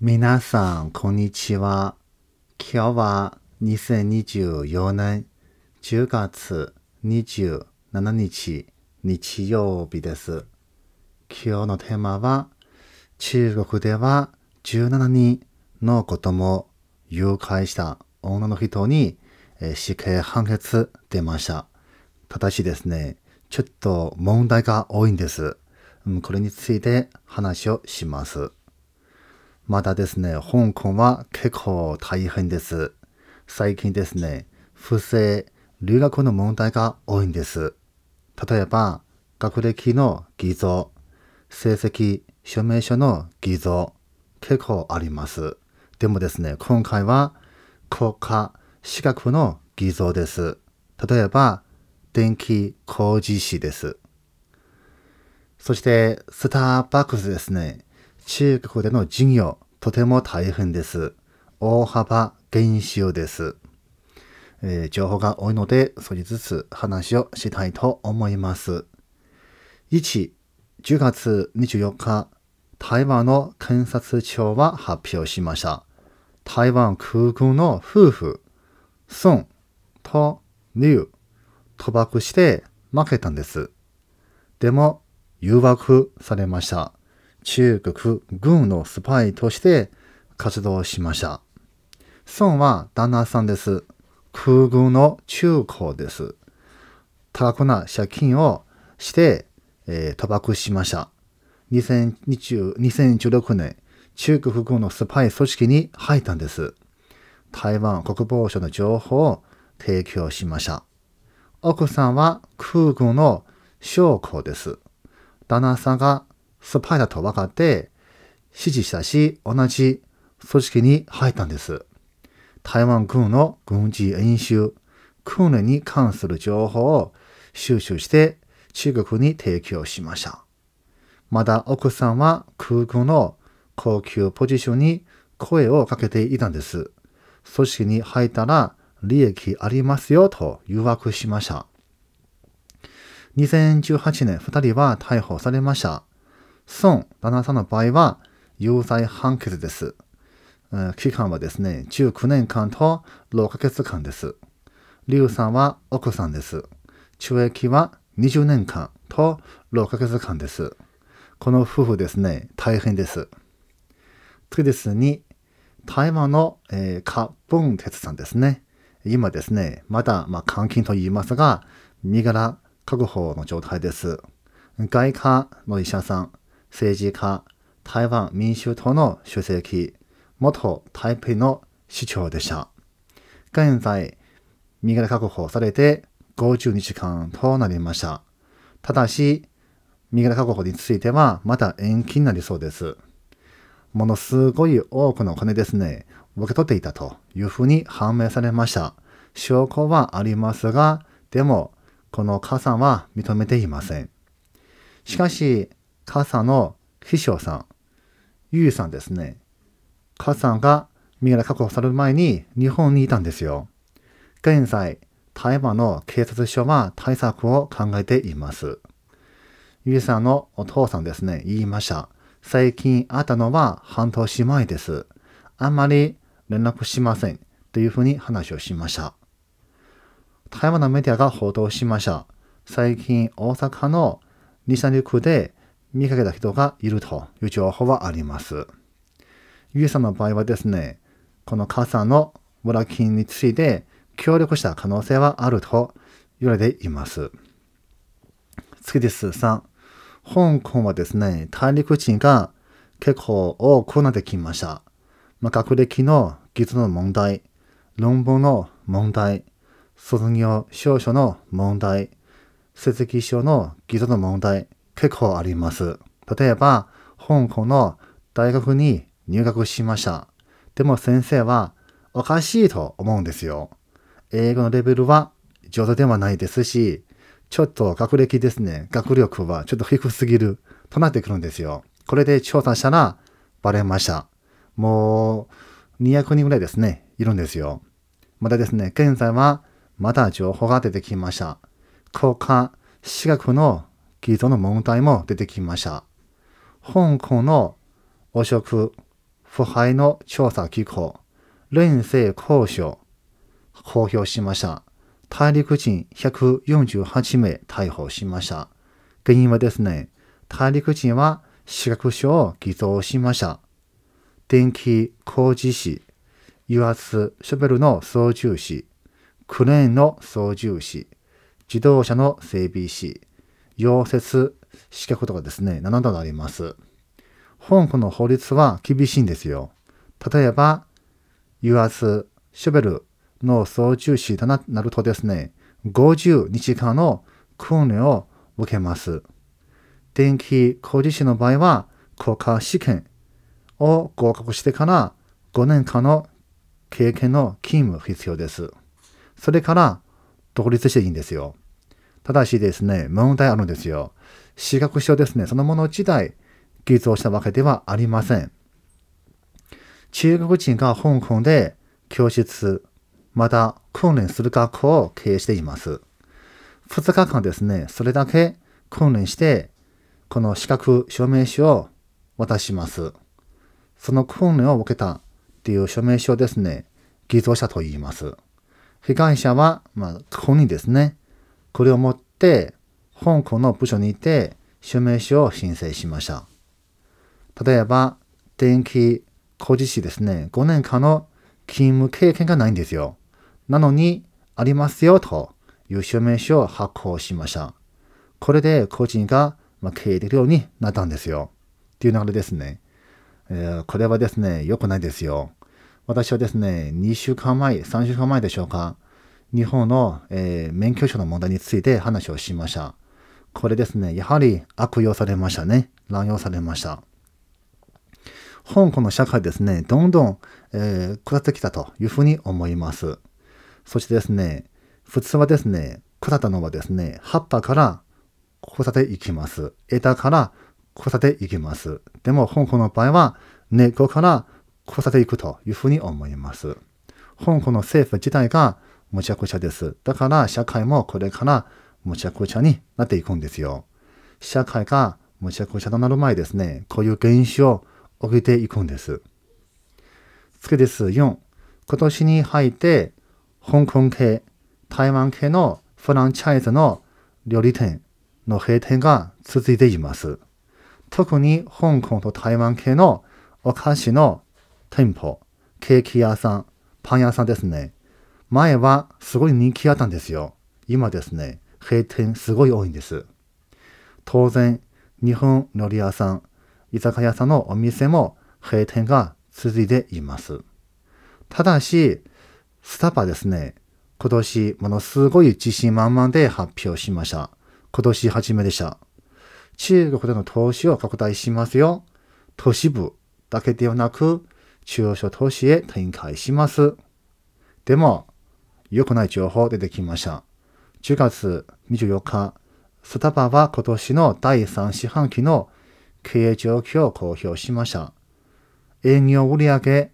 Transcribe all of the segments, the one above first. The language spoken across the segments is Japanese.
皆さん、こんにちは。今日は2024年10月27日、日曜日です。今日のテーマは、中国では17人の子供誘拐した女の人に死刑判決出ました。ただしですね、ちょっと問題が多いんです。これについて話をします。まだですね、香港は結構大変です。最近ですね、不正、留学の問題が多いんです。例えば、学歴の偽造、成績、証明書の偽造、結構あります。でもですね、今回は国家資格の偽造です。例えば、電気工事士です。そして、スターバックスですね。中国での事業、とても大変です。大幅減収です。えー、情報が多いので、少しずつ話をしたいと思います。1、10月24日、台湾の検察庁は発表しました。台湾空軍の夫婦、孫と劉、賭博して負けたんです。でも、誘惑されました。中国軍のスパイとして活動しました。孫は旦那さんです。空軍の中高です。多額な借金をして、えー、賭博しました。2020 2016年、中国軍のスパイ組織に入ったんです。台湾国防省の情報を提供しました。奥さんは空軍の将校です。旦那さんがスパイだと分かって指示したし、同じ組織に入ったんです。台湾軍の軍事演習、訓練に関する情報を収集して中国に提供しました。まだ奥さんは空軍の高級ポジションに声をかけていたんです。組織に入ったら利益ありますよと誘惑しました。2018年2人は逮捕されました。孫旦那さんの場合は、有罪判決です。期間はですね、19年間と6ヶ月間です。劉さんは奥さんです。懲役は20年間と6ヶ月間です。この夫婦ですね、大変です。次ですに、台湾の、えー、カ・ブンツさんですね。今ですね、まだ、まあ、監禁と言いますが、身柄確保の状態です。外科の医者さん、政治家、台湾民衆党の主席、元台北の市長でした。現在、身柄確保されて50日間となりました。ただし、身柄確保についてはまた延期になりそうです。ものすごい多くのお金ですね、受け取っていたというふうに判明されました。証拠はありますが、でも、このお母さんは認めていません。しかし、傘の師匠さん、ゆうさんですね。傘が身柄確保される前に日本にいたんですよ。現在、台湾の警察署は対策を考えています。ゆうさんのお父さんですね、言いました。最近会ったのは半年前です。あんまり連絡しません。というふうに話をしました。台湾のメディアが報道しました。最近大阪の西陸で見かけた人がいるという情報はあります。ユエさんの場合はですね、この母さんの裏金について協力した可能性はあると言われています。次です。3、香港はですね、大陸人が結構多くなってきました。まあ、学歴の技術の問題、論文の問題、卒業証書の問題、成績書の技術の問題、結構あります。例えば、香港の大学に入学しました。でも先生はおかしいと思うんですよ。英語のレベルは上手ではないですし、ちょっと学歴ですね、学力はちょっと低すぎるとなってくるんですよ。これで調査したらバレました。もう200人ぐらいですね、いるんですよ。またですね、現在はまだ情報が出てきました。国家資格の寄贈の問題も出てきました。香港の汚職、腐敗の調査機構、連政交渉、公表しました。大陸人148名逮捕しました。原因はですね、大陸人は資格証を偽造しました。電気工事士、油圧ショベルの操縦士、クレーンの操縦士、自動車の整備士、溶接してことがですね、7度あります。香港の法律は厳しいんですよ。例えば、油圧、ショベルの操縦士となるとですね、50日間の訓練を受けます。電気工事士の場合は、国家試験を合格してから5年間の経験の勤務必要です。それから、独立していいんですよ。ただしですね、問題あるんですよ。資格証ですね、そのもの自体、偽造したわけではありません。中国人が香港で教室、また訓練する学校を経営しています。2日間ですね、それだけ訓練して、この資格証明書を渡します。その訓練を受けたっていう証明書をですね、偽造したと言います。被害者は、まあ、ここにですね、これを持って香港の部署にいて証明書を申請しました。例えば、電気工事士ですね、5年間の勤務経験がないんですよ。なのに、ありますよという証明書を発行しました。これで個人が、ま経営できるようになったんですよ。っていう流れですね。えー、これはですね、良くないですよ。私はですね、2週間前、3週間前でしょうか。日本の、えー、免許証の問題について話をしました。これですね、やはり悪用されましたね。乱用されました。香港の社会ですね、どんどん、えー、下ってきたというふうに思います。そしてですね、普通はですね、腐ったのはですね、葉っぱから腐っていきます。枝から腐っていきます。でも、香港の場合は、根っこから腐っていくというふうに思います。香港の政府自体がむちゃくちゃです。だから社会もこれからむちゃくちゃになっていくんですよ。社会がむちゃくちゃとなる前ですね、こういう現象を起きていくんです。次です。4。今年に入って、香港系、台湾系のフランチャイズの料理店の閉店が続いています。特に香港と台湾系のお菓子の店舗、ケーキ屋さん、パン屋さんですね。前はすごい人気あったんですよ。今ですね、閉店すごい多いんです。当然、日本料理屋さん、居酒屋さんのお店も閉店が続いています。ただし、スタバですね、今年ものすごい自信満々で発表しました。今年初めでした。中国での投資を拡大しますよ。都市部だけではなく、中小都市へ展開します。でも、良くない情報出てきました。10月24日、スタバは今年の第3四半期の経営状況を公表しました。営業売上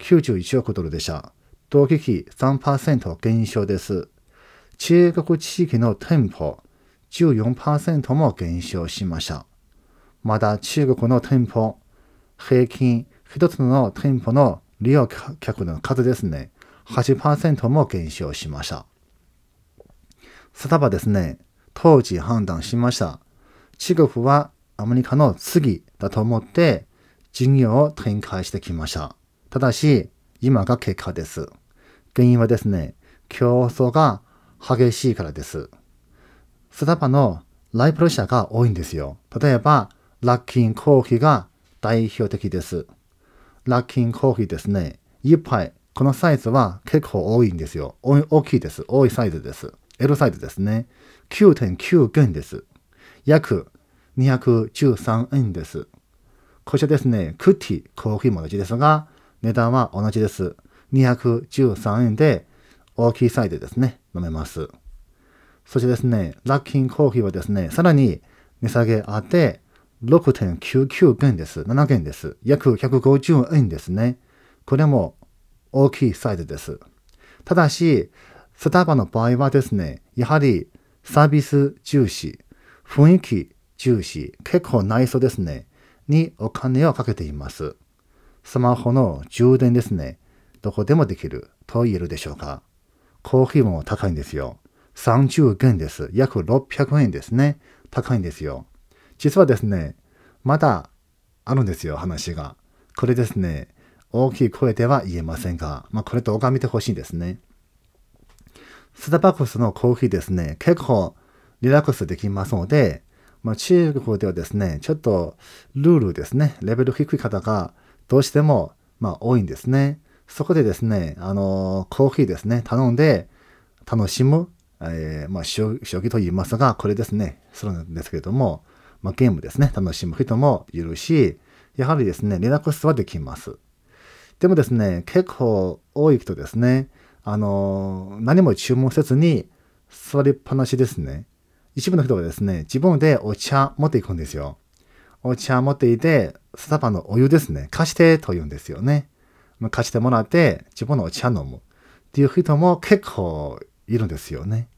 91億ドルでした。同期比3%減少です。中国地域の店舗14%も減少しました。また中国の店舗、平均1つの店舗の利用客の数ですね。8%も減少しました。さらばですね、当時判断しました。中国はアメリカの次だと思って事業を展開してきました。ただし、今が結果です。原因はですね、競争が激しいからです。スタバのライプル社が多いんですよ。例えば、ラッキンコーヒーが代表的です。ラッキンコーヒーですね、1杯このサイズは結構多いんですよ。大きいです。多いサイズです。L サイズですね。9.9元です。約213円です。こちらですね、クッティコーヒーも同じですが、値段は同じです。213円で大きいサイズですね、飲めます。そしてですね、ラッキンコーヒーはですね、さらに値下げあって、6.99元です。7元です。約150円ですね。これも大きいサイズです。ただし、スタバの場合はですね、やはりサービス重視、雰囲気重視、結構内装ですね、にお金をかけています。スマホの充電ですね、どこでもできると言えるでしょうか。コーヒーも高いんですよ。30元です。約600円ですね。高いんですよ。実はですね、まだあるんですよ、話が。これですね、大きい声では言えませんが、まあ、これ動画見てほしいですね。スターバックスのコーヒーですね、結構リラックスできますので、まあ、中国ではですね、ちょっとルールですね、レベル低い方がどうしてもまあ多いんですね。そこでですね、あのー、コーヒーですね、頼んで楽しむ、えー、まあ将棋と言いますが、これですね、するんですけれども、まあ、ゲームですね、楽しむ人もいるし、やはりですね、リラックスはできます。でもですね、結構多い人ですね、あの、何も注文せずに座りっぱなしですね。一部の人がですね、自分でお茶持っていくんですよ。お茶持っていて、スタバのお湯ですね、貸してと言うんですよね。貸してもらって自分のお茶飲むっていう人も結構いるんですよね。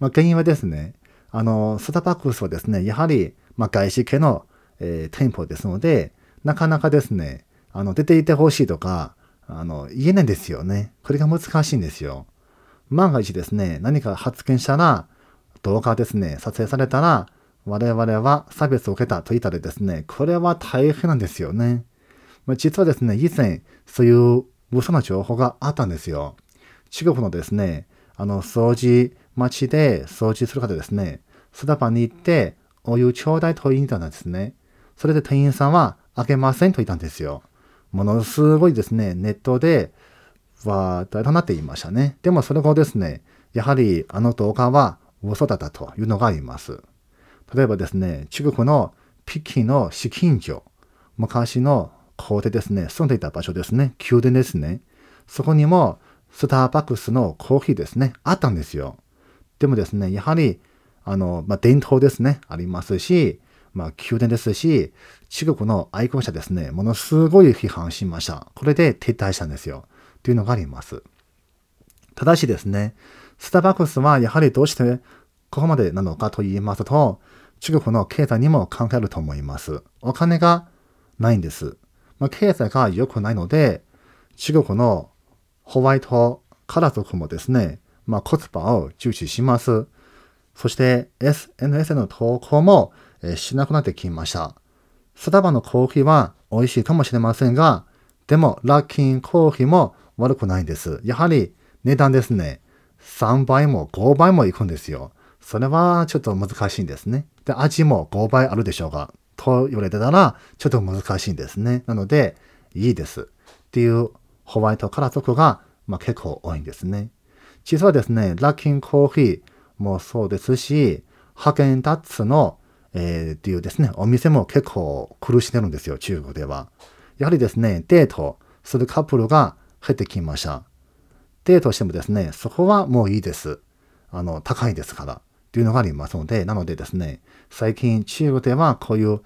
まあ、原因はですね、あの、スタバックスはですね、やはり、まあ、外資系の、えー、店舗ですので、なかなかですね、あの、出ていてほしいとか、あの、言えないんですよね。これが難しいんですよ。万が一ですね、何か発見したら、動画ですね、撮影されたら、我々は差別を受けたと言ったらですね、これは大変なんですよね。まあ、実はですね、以前、そういう嘘の情報があったんですよ。中国のですね、あの、掃除町で掃除する方ですね、スタバに行って、お湯ちょうだいと言ったんですね。それで店員さんは、あげませんと言ったんですよ。ものすごいですね、ネットで話題となっていましたね。でもそれ後ですね、やはりあの動画は嘘だったというのがあります。例えばですね、中国の北京の資金所、昔の校帝ですね、住んでいた場所ですね、宮殿ですね。そこにもスターバックスのコーヒーですね、あったんですよ。でもですね、やはり、あの、まあ、伝統ですね、ありますし、まあ、宮殿ですし、中国の愛好者ですね、ものすごい批判しました。これで撤退したんですよ。というのがあります。ただしですね、スターバックスはやはりどうしてここまでなのかと言いますと、中国の経済にも関係あると思います。お金がないんです。まあ、経済が良くないので、中国のホワイトから族もですね、まあ、コスパを重視します。そして SNS の投稿もえしなくなってきました。スタバのコーヒーは美味しいかもしれませんが、でもラッキンコーヒーも悪くないんです。やはり値段ですね。3倍も5倍もいくんですよ。それはちょっと難しいんですね。で、味も5倍あるでしょうが。と言われてたら、ちょっと難しいんですね。なので、いいです。っていうホワイトカラクが、まあ、結構多いんですね。実はですね、ラッキンコーヒーもそうですし、派遣ダッツのえー、っていうですね、お店も結構苦しんでるんですよ、中国では。やはりですね、デートするカップルが減ってきました。デートしてもですね、そこはもういいです。あの、高いですから。というのがありますので、なのでですね、最近中国ではこういう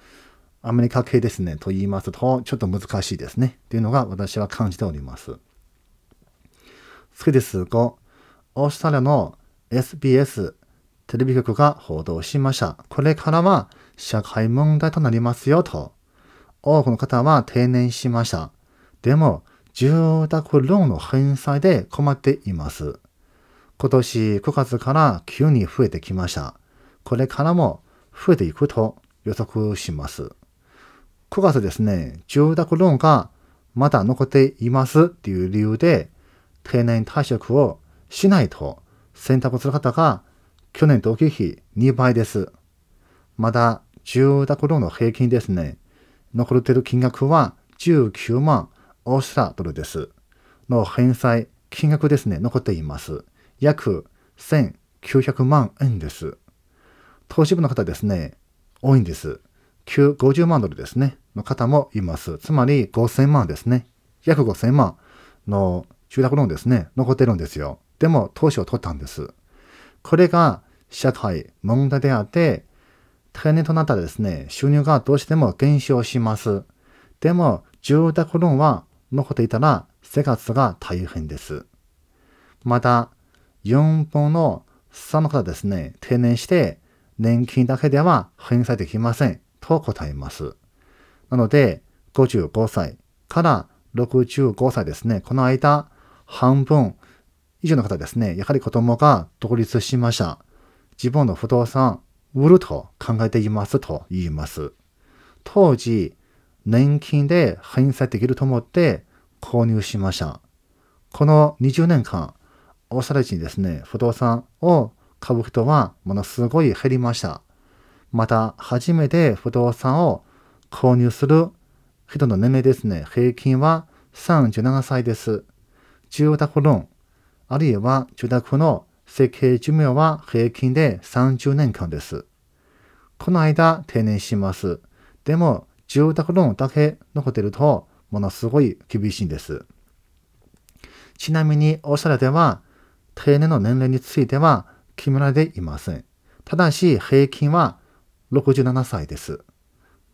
アメリカ系ですね、と言いますと、ちょっと難しいですね、というのが私は感じております。次です。5、オーストラリアの SBS テレビ局が報道しました。これからは社会問題となりますよと。多くの方は定年しました。でも、住宅ローンの返済で困っています。今年9月から急に増えてきました。これからも増えていくと予測します。9月ですね、住宅ローンがまだ残っていますっていう理由で定年退職をしないと選択する方が去年同期比2倍です。まだ住宅ローンの平均ですね。残っている金額は19万オーストラドルです。の返済金額ですね、残っています。約1900万円です。投資部の方ですね、多いんです。50万ドルですね、の方もいます。つまり5000万ですね。約5000万の住宅ローンですね、残ってるんですよ。でも、投資を取ったんです。これが社会問題であって、定年となったらですね、収入がどうしても減少します。でも、住宅ローンは残っていたら生活が大変です。また、4分の3の方ですね、定年して年金だけでは返済できませんと答えます。なので、55歳から65歳ですね、この間、半分以上の方ですね、やはり子供が独立しました。自分の不動産売ると考えていますと言います。当時、年金で返済できると思って購入しました。この20年間、おさらじにですね、不動産を買う人はものすごい減りました。また、初めて不動産を購入する人の年齢ですね、平均は37歳です。住宅ローン、あるいは住宅の設計寿命は平均で30年間です。この間定年します。でも、住宅ローンだけ残ってると、ものすごい厳しいんです。ちなみに、オーストラリアでは、定年の年齢については決められていません。ただし、平均は67歳です。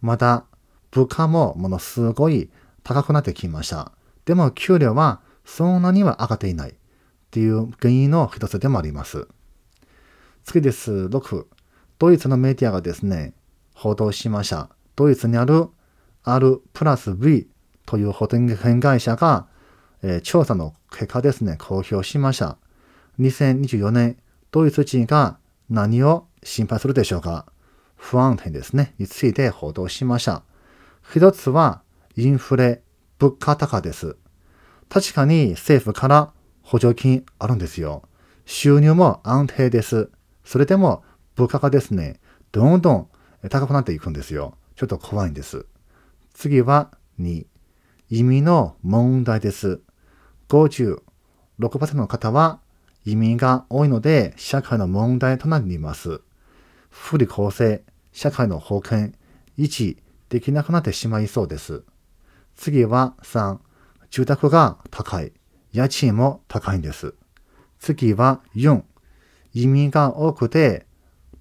また、物価もものすごい高くなってきました。でも、給料はそんなには上がっていない。っていう原因の一つでもあります。次です。6、ドイツのメディアがですね、報道しました。ドイツにある R プラス V という保険会社が、えー、調査の結果ですね、公表しました。2024年、ドイツ人が何を心配するでしょうか不安定ですね、について報道しました。一つは、インフレ、物価高です。確かに政府から補助金あるんですよ。収入も安定です。それでも物価がですね、どんどん高くなっていくんですよ。ちょっと怖いんです。次は2。移民の問題です。56%の方は移民が多いので社会の問題となります。不利厚生、社会の保険、維持できなくなってしまいそうです。次は3。住宅が高い。家賃も高いんです。次は4、移民が多くて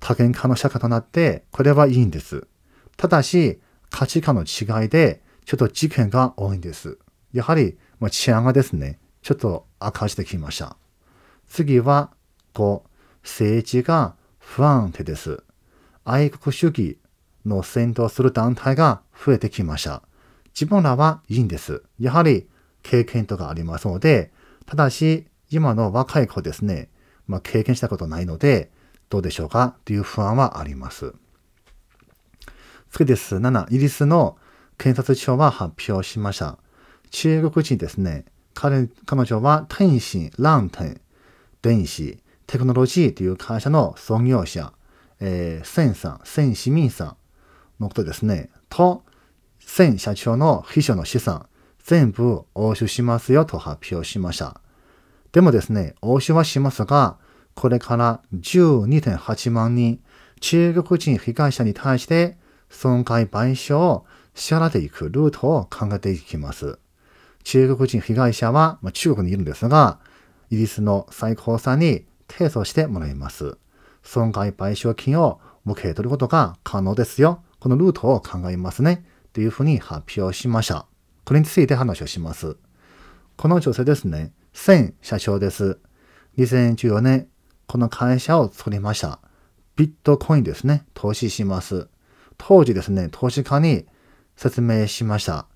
多元化の社会となって、これはいいんです。ただし、価値観の違いで、ちょっと事件が多いんです。やはり、まあ、治安がですね、ちょっと悪化してきました。次は5、政治が不安定です。愛国主義の先導する団体が増えてきました。自分らはいいんです。やはり経験とかありますので、ただし、今の若い子ですね、まあ、経験したことないので、どうでしょうかという不安はあります。次です。7、イギリスの検察庁は発表しました。中国人ですね、彼彼女は天津、ランテン、電子、テクノロジーという会社の創業者、えー、千さん、千市民さんのことですね、と、千社長の秘書の資産、全部押収しますよと発表しました。でもですね、押収はしますが、これから12.8万人、中国人被害者に対して損害賠償を支払っていくルートを考えていきます。中国人被害者は、まあ、中国にいるんですが、イギリスの最高裁に提訴してもらいます。損害賠償金を受け取ることが可能ですよ。このルートを考えますね。というふうに発表しました。これについて話をします。この女性ですね、千社長です。2014年、この会社を作りました。ビットコインですね、投資します。当時ですね、投資家に説明しました。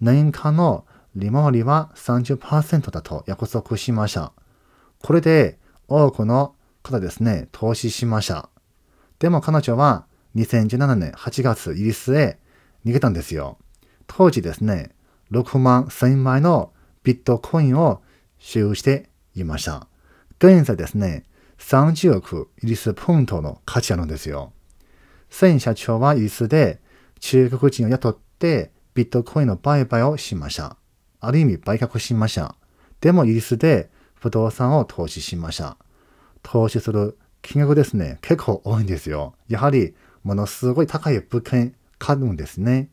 年間の利回りは30%だと約束しました。これで多くの方ですね、投資しました。でも彼女は2017年8月イギリスへ逃げたんですよ。当時ですね、6万1000枚のビットコインを使用していました。現在ですね、30億イリスポイントの価値あるんですよ。先社長はイギリスで中国人を雇ってビットコインの売買をしました。ある意味売却しました。でもイギリスで不動産を投資しました。投資する金額ですね、結構多いんですよ。やはりものすごい高い物件買うんですね。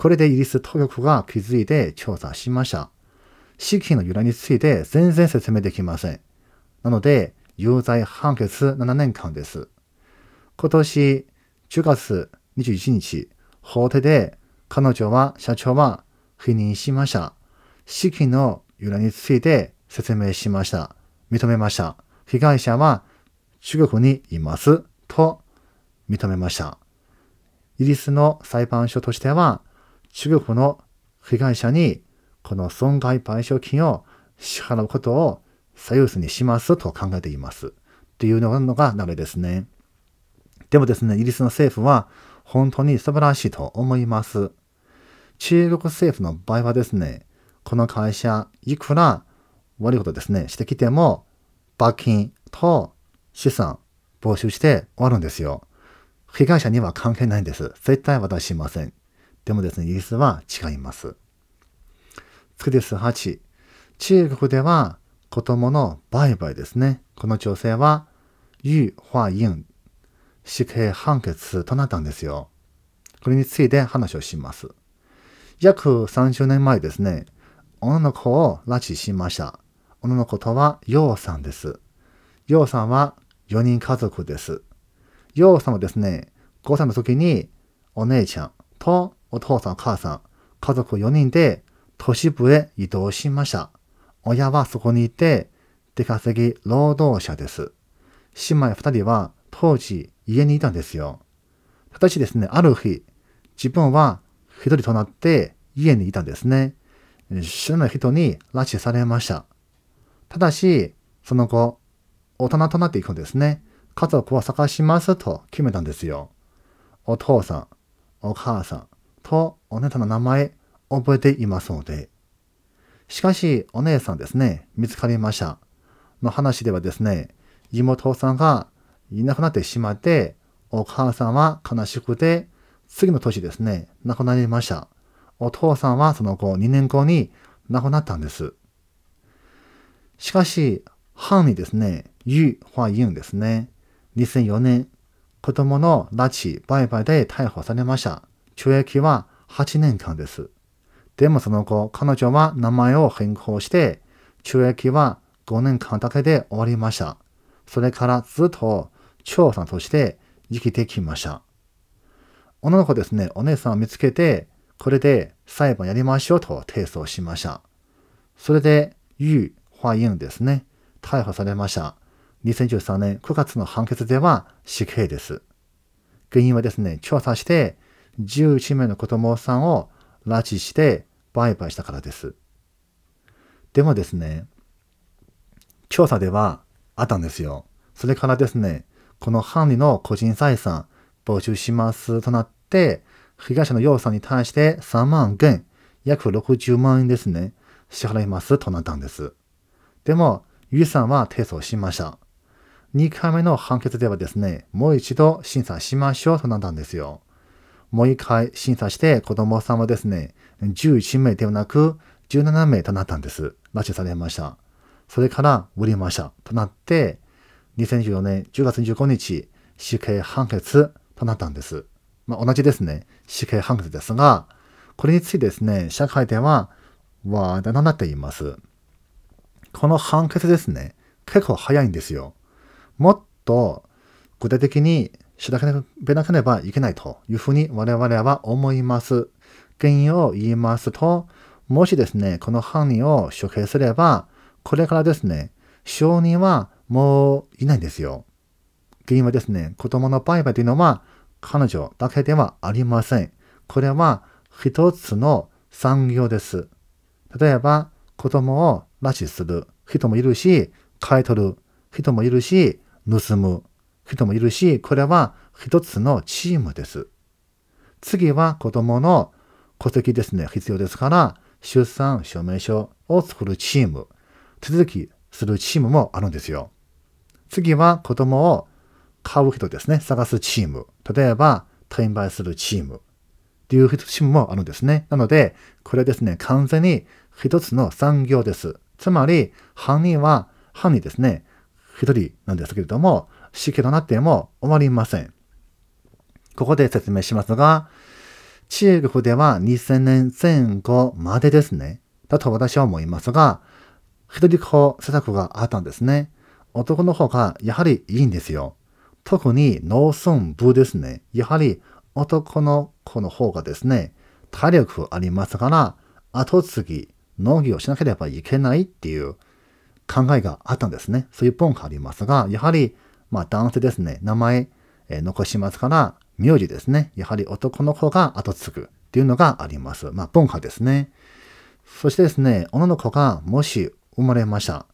これでイギリス当局が気づいて調査しました。死金の由来について全然説明できません。なので、有罪判決7年間です。今年10月21日、法廷で彼女は、社長は否認しました。死金の由来について説明しました。認めました。被害者は中国にいます。と認めました。イギリスの裁判所としては、中国の被害者にこの損害賠償金を支払うことを左右先にしますと考えています。というのが流れですね。でもですね、イギリスの政府は本当に素晴らしいと思います。中国政府の場合はですね、この会社、いくら悪いことですね、してきても、罰金と資産募集して終わるんですよ。被害者には関係ないんです。絶対渡しません。でもですね、イギリスは違います。次です。8。中国では子供の売買ですね。この女性は、ユー・イン、死刑判決となったんですよ。これについて話をします。約30年前ですね、女の子を拉致しました。女の子とは、ヨウさんです。ヨウさんは4人家族です。ヨウさんはですね、5歳の時にお姉ちゃんとお父さん、母さん、家族4人で都市部へ移動しました。親はそこにいて、出稼ぎ労働者です。姉妹2人は当時家にいたんですよ。ただしですね、ある日、自分は一人となって家にいたんですね。知らない人に拉致されました。ただし、その後、大人となっていくんですね。家族を探しますと決めたんですよ。お父さん、お母さん、とお姉さんの名前覚えていますので。しかし、お姉さんですね、見つかりました。の話ではですね、妹さんがいなくなってしまって、お母さんは悲しくて、次の年ですね、亡くなりました。お父さんはその後、2年後に亡くなったんです。しかし、犯人ですね、ユー・ホワイユンですね、2004年、子供の拉致売買で逮捕されました。懲役は8年間です。でもその後、彼女は名前を変更して、懲役は5年間だけで終わりました。それからずっと長さんとして生きてきました。女の子ですね、お姉さんを見つけて、これで裁判やりましょうと提訴しました。それで、ユー・ホインですね、逮捕されました。2013年9月の判決では死刑です。原因はですね、調査して11名の子供さんを拉致して売買したからです。でもですね、調査ではあったんですよ。それからですね、この犯人の個人財産募集しますとなって、被害者の要さんに対して3万元、約60万円ですね、支払いますとなったんです。でも、ゆいさんは提訴しました。2回目の判決ではですね、もう一度審査しましょうとなったんですよ。もう一回審査して子供さんはですね、11名ではなく17名となったんです。拉致されました。それから売りました。となって、2 0 1 4年10月25日、死刑判決となったんです。まあ、同じですね、死刑判決ですが、これについてですね、社会では話題になっています。この判決ですね、結構早いんですよ。もっと具体的にしだけなければいけないというふうに我々は思います。原因を言いますと、もしですね、この犯人を処刑すれば、これからですね、証人はもういないんですよ。原因はですね、子供の売買というのは彼女だけではありません。これは一つの産業です。例えば、子供を拉致する人もいるし、買い取る人もいるし、盗む人もいるし、これは一つのチームです。次は子供の戸籍ですね、必要ですから、出産証明書を作るチーム、手続きするチームもあるんですよ。次は子供を買う人ですね、探すチーム。例えば、転売するチーム。っていうチームもあるんですね。なので、これですね、完全に一つの産業です。つまり、犯人は、犯人ですね、一人なんですけれども、死刑となっても終わりません。ここで説明しますが、中国では2000年前後までですね。だと私は思いますが、一人子施策があったんですね。男の方がやはりいいんですよ。特に農村部ですね。やはり男の子の方がですね、体力ありますから、後継ぎ、農業しなければいけないっていう考えがあったんですね。そういう本がありますが、やはりまあ男性ですね、名前、え残しますから、名字ですね。やはり男の子が後継ぐっていうのがあります。まあ文化ですね。そしてですね、女の子がもし生まれました。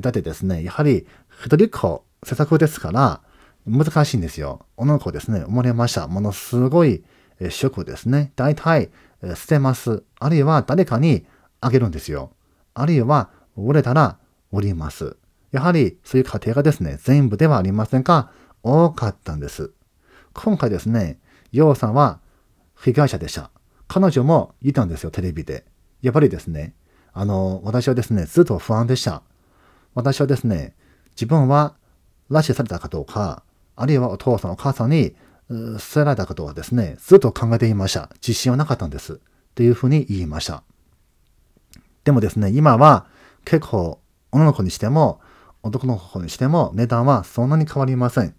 だってですね、やはり一人っ子、施策ですから、難しいんですよ。女の子ですね、生まれました。ものすごいショックですね。大体、捨てます。あるいは誰かにあげるんですよ。あるいは、折れたら折ります。やはりそういう過程がですね、全部ではありませんが、多かったんです。今回ですね、洋さんは被害者でした。彼女もいたんですよ、テレビで。やっぱりですね、あの、私はですね、ずっと不安でした。私はですね、自分は拉致されたかどうか、あるいはお父さんお母さんに捨てられたことはですね、ずっと考えていました。自信はなかったんです。というふうに言いました。でもですね、今は結構、女の子にしても、男の子にしても値段はそんなに変わりません。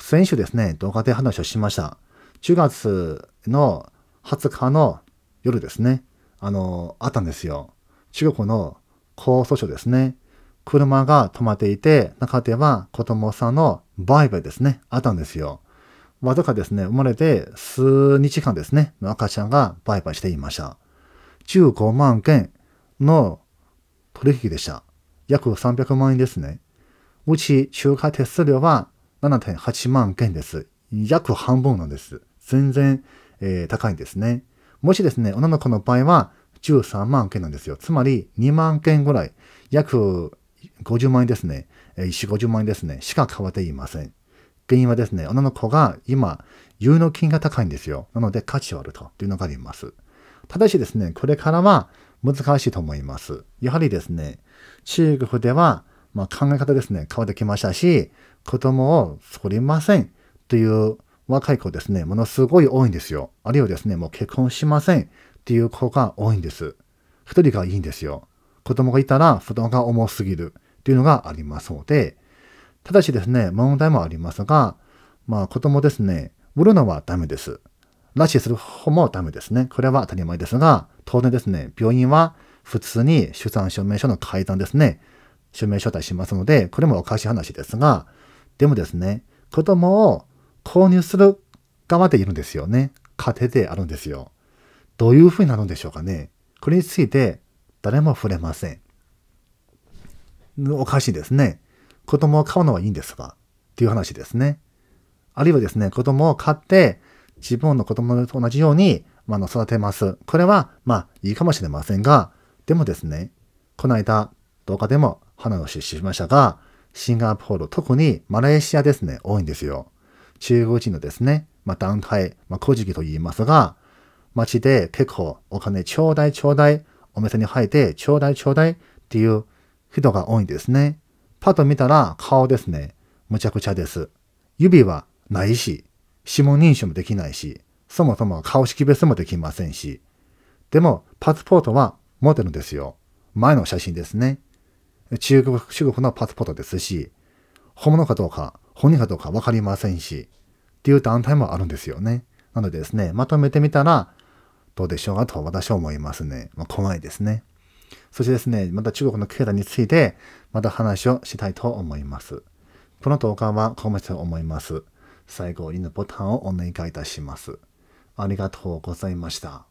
先週ですね、動画で話をしました。10月の20日の夜ですね、あの、あったんですよ。中国の高訴訟ですね。車が止まっていて、中では子供さんの売買ですね、あったんですよ。わずかですね、生まれて数日間ですね、赤ちゃんが売買していました。15万件の取引でした。約300万円ですね。うち中華手数料は7.8万件です。約半分なんです。全然、えー、高いんですね。もしですね、女の子の場合は13万件なんですよ。つまり2万件ぐらい、約50万円ですね。1、50万円ですね。しか変わっていません。原因はですね、女の子が今、有能金が高いんですよ。なので価値はあるというのがあります。ただしですね、これからは難しいと思います。やはりですね、中国では、まあ、考え方ですね、変わってきましたし、子供を作りませんという若い子ですね、ものすごい多いんですよ。あるいはですね、もう結婚しませんっていう子が多いんです。一人がいいんですよ。子供がいたら、子供が重すぎるっていうのがありますので、ただしですね、問題もありますが、まあ子供ですね、売るのはダメです。拉致する方もダメですね。これは当たり前ですが、当然ですね、病院は普通に出産証明書の改ざんですね、証明書出しますので、これもおかしい話ですが、でもですね、子供を購入する側でいるんですよね。家庭であるんですよ。どういうふうになるんでしょうかね。これについて誰も触れません。おかしいですね。子供を買うのはいいんですが、っていう話ですね。あるいはですね、子供を買って、自分の子供と同じように、まあ、育てます。これは、まあ、いいかもしれませんが、でもですね、この間動画でも話をしましたが、シンガポール、特にマレーシアですね、多いんですよ。中国人のですね、まあ、団体、まあ、古事記と言いますが、街で結構お金ちょうだいちょうだい、お店に入ってちょうだいちょうだいっていう人が多いんですね。パッと見たら顔ですね、むちゃくちゃです。指はないし、指紋認証もできないし、そもそも顔識別もできませんし。でも、パスポートは持ってるんですよ。前の写真ですね。中国、中国のパスポートですし、本物かどうか、本人かどうか分かりませんし、っていう団体もあるんですよね。なのでですね、まとめてみたら、どうでしょうかと私は思いますね。まあ、怖いですね。そしてですね、また中国の経済について、また話をしたいと思います。この動画はここまでと思います。最後いのボタンをお願いいたします。ありがとうございました。